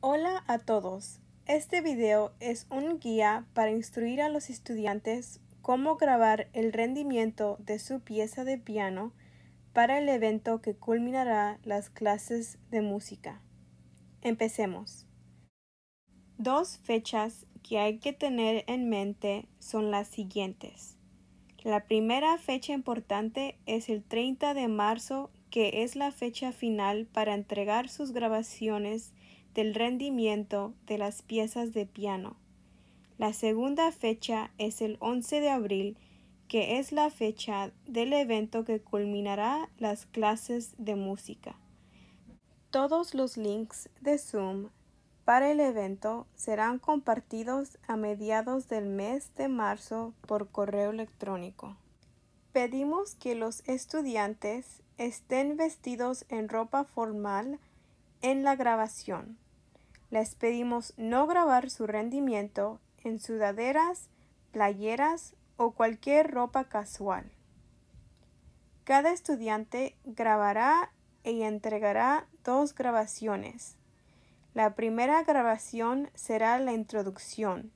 Hola a todos. Este video es un guía para instruir a los estudiantes cómo grabar el rendimiento de su pieza de piano para el evento que culminará las clases de música. Empecemos. Dos fechas que hay que tener en mente son las siguientes. La primera fecha importante es el 30 de marzo, que es la fecha final para entregar sus grabaciones del rendimiento de las piezas de piano. La segunda fecha es el 11 de abril, que es la fecha del evento que culminará las clases de música. Todos los links de Zoom para el evento serán compartidos a mediados del mes de marzo por correo electrónico. Pedimos que los estudiantes estén vestidos en ropa formal en la grabación. Les pedimos no grabar su rendimiento en sudaderas, playeras o cualquier ropa casual. Cada estudiante grabará y entregará dos grabaciones. La primera grabación será la introducción.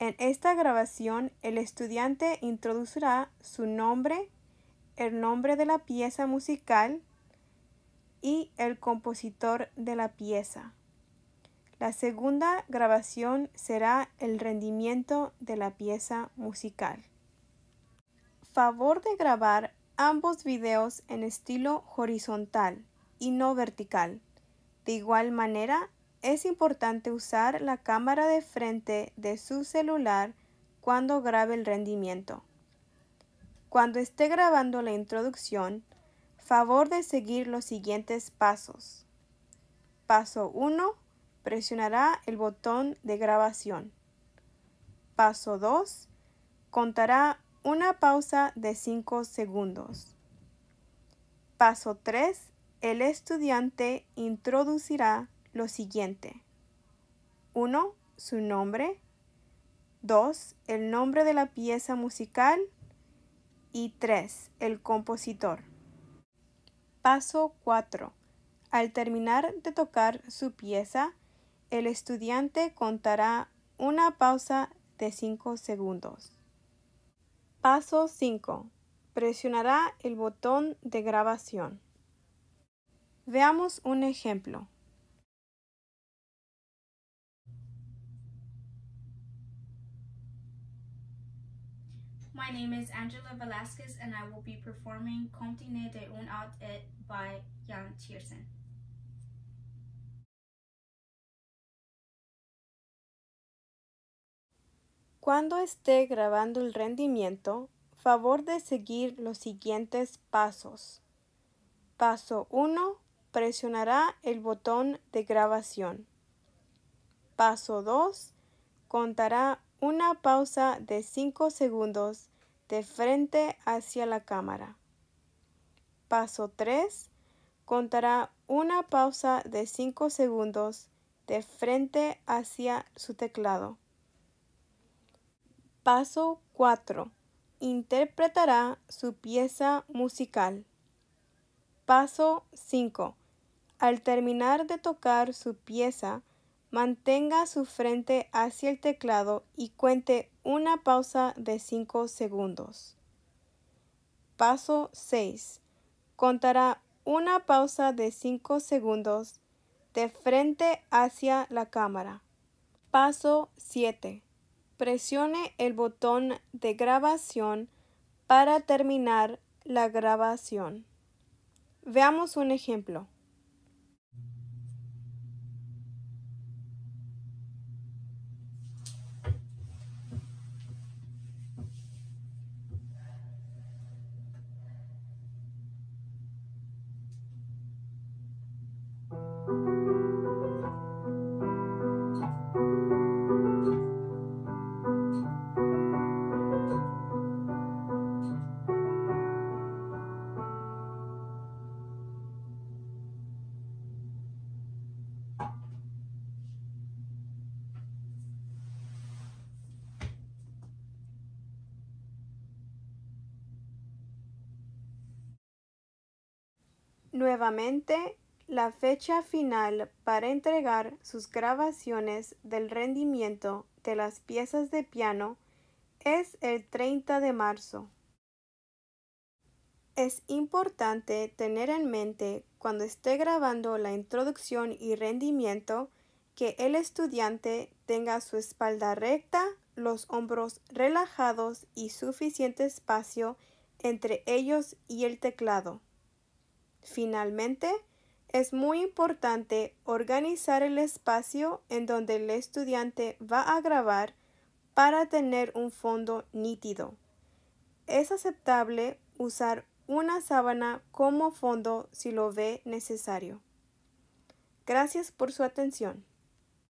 En esta grabación el estudiante introducirá su nombre, el nombre de la pieza musical y el compositor de la pieza. La segunda grabación será el rendimiento de la pieza musical. Favor de grabar ambos videos en estilo horizontal y no vertical. De igual manera, es importante usar la cámara de frente de su celular cuando grabe el rendimiento. Cuando esté grabando la introducción, favor de seguir los siguientes pasos. Paso 1 presionará el botón de grabación. Paso 2. Contará una pausa de 5 segundos. Paso 3. El estudiante introducirá lo siguiente. 1. Su nombre. 2. El nombre de la pieza musical. Y 3. El compositor. Paso 4. Al terminar de tocar su pieza, el estudiante contará una pausa de 5 segundos. Paso 5. Presionará el botón de grabación. Veamos un ejemplo. My name is Angela Velasquez and I will be performing Comptine de un Out by Jan Tiersen. Cuando esté grabando el rendimiento, favor de seguir los siguientes pasos. Paso 1. Presionará el botón de grabación. Paso 2. Contará una pausa de 5 segundos de frente hacia la cámara. Paso 3. Contará una pausa de 5 segundos de frente hacia su teclado. Paso 4. Interpretará su pieza musical. Paso 5. Al terminar de tocar su pieza, mantenga su frente hacia el teclado y cuente una pausa de 5 segundos. Paso 6. Contará una pausa de 5 segundos de frente hacia la cámara. Paso 7 presione el botón de grabación para terminar la grabación. Veamos un ejemplo. Nuevamente, la fecha final para entregar sus grabaciones del rendimiento de las piezas de piano es el 30 de marzo. Es importante tener en mente cuando esté grabando la introducción y rendimiento que el estudiante tenga su espalda recta, los hombros relajados y suficiente espacio entre ellos y el teclado. Finalmente, es muy importante organizar el espacio en donde el estudiante va a grabar para tener un fondo nítido. Es aceptable usar una sábana como fondo si lo ve necesario. Gracias por su atención.